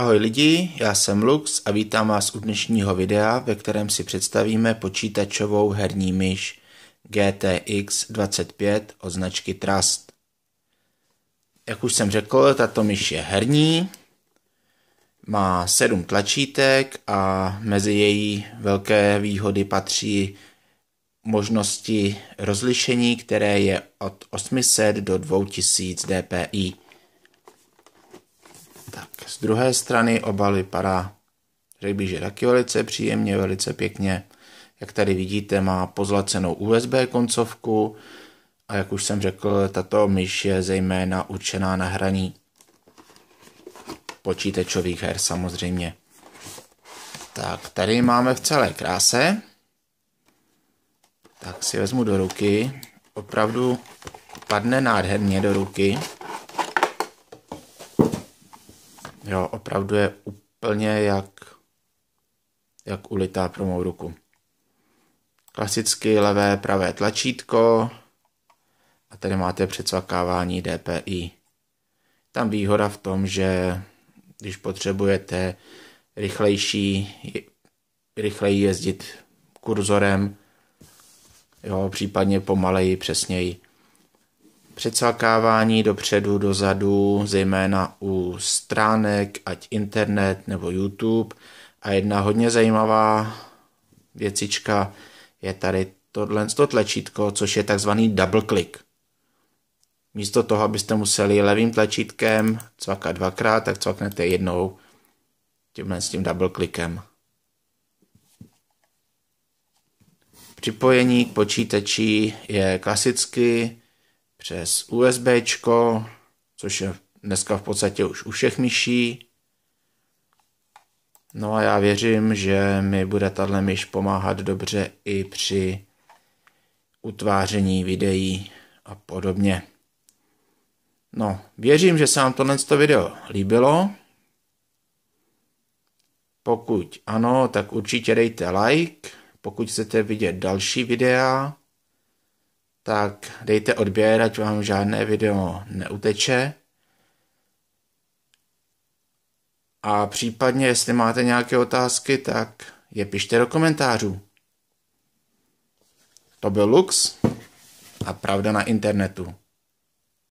Ahoj lidi, já jsem Lux a vítám vás u dnešního videa, ve kterém si představíme počítačovou herní myš GTX 25 od značky Trust. Jak už jsem řekl, tato myš je herní, má sedm tlačítek a mezi její velké výhody patří možnosti rozlišení, které je od 800 do 2000 dpi. Tak, z druhé strany obal vypadá, řekl bych, že taky velice příjemně, velice pěkně. Jak tady vidíte, má pozlacenou USB koncovku a jak už jsem řekl, tato myš je zejména určená na hraní počítačových her samozřejmě. Tak, tady máme v celé kráse. Tak si vezmu do ruky. Opravdu padne nádherně do ruky. Jo, opravdu je úplně jak, jak ulitá pro mou ruku. Klasicky levé, pravé tlačítko a tady máte přecvakávání DPI. Tam výhoda v tom, že když potřebujete rychlejší, rychleji jezdit kurzorem, jo, případně pomaleji, přesněji, přecvakávání dopředu, dozadu, zejména u stránek, ať internet nebo YouTube. A jedna hodně zajímavá věcička je tady tohle to tlačítko, což je takzvaný double click. Místo toho, abyste museli levým tlačítkem cvakat dvakrát, tak cvaknete jednou tímhle s tím double klikem. Připojení k počítači je klasicky přes USB, což je dneska v podstatě už u všech myší. No a já věřím, že mi bude tahle myš pomáhat dobře i při utváření videí a podobně. No, věřím, že se vám tohle video líbilo. Pokud ano, tak určitě dejte like. Pokud chcete vidět další videa, tak dejte odběr, ať vám žádné video neuteče. A případně, jestli máte nějaké otázky, tak je pište do komentářů. To byl Lux a pravda na internetu.